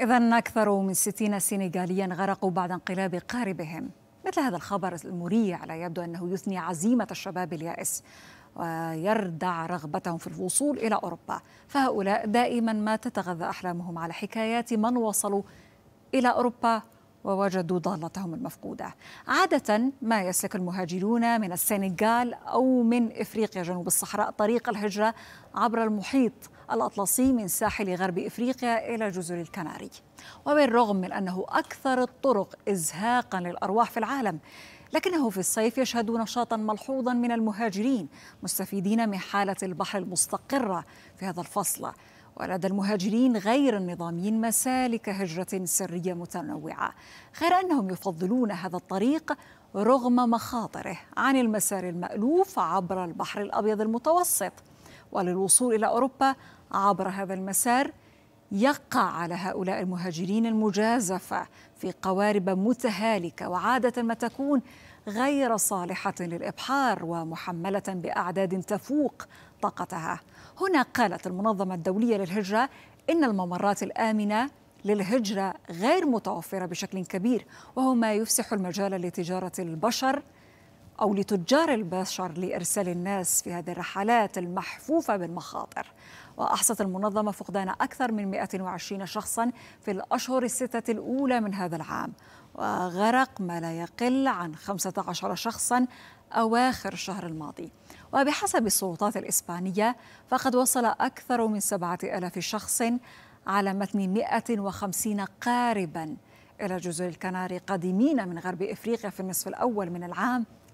إذا أكثر من ستين سنغاليا غرقوا بعد انقلاب قاربهم مثل هذا الخبر المريع لا يبدو أنه يثني عزيمة الشباب اليائس ويردع رغبتهم في الوصول إلى أوروبا فهؤلاء دائما ما تتغذى أحلامهم على حكايات من وصلوا إلى أوروبا ووجدوا ضالتهم المفقودة عادة ما يسلك المهاجرون من السنغال أو من إفريقيا جنوب الصحراء طريق الهجرة عبر المحيط الأطلسي من ساحل غرب إفريقيا إلى جزر الكناري وبالرغم من أنه أكثر الطرق إزهاقا للأرواح في العالم لكنه في الصيف يشهد نشاطا ملحوظا من المهاجرين مستفيدين من حالة البحر المستقرة في هذا الفصل ولدى المهاجرين غير النظاميين مسالك هجرة سرية متنوعة غير أنهم يفضلون هذا الطريق رغم مخاطره عن المسار المألوف عبر البحر الأبيض المتوسط وللوصول إلى أوروبا عبر هذا المسار يقع على هؤلاء المهاجرين المجازفه في قوارب متهالكه وعاده ما تكون غير صالحه للابحار ومحمله باعداد تفوق طاقتها. هنا قالت المنظمه الدوليه للهجره ان الممرات الامنه للهجره غير متوفره بشكل كبير وهو ما يفسح المجال لتجاره البشر أو لتجار البشر لإرسال الناس في هذه الرحلات المحفوفة بالمخاطر وأحصت المنظمة فقدان أكثر من 120 شخصا في الأشهر الستة الأولى من هذا العام وغرق ما لا يقل عن 15 شخصا أواخر الشهر الماضي وبحسب السلطات الإسبانية فقد وصل أكثر من 7000 شخص على متن 150 قاربا إلى جزر الكناري قادمين من غرب إفريقيا في النصف الأول من العام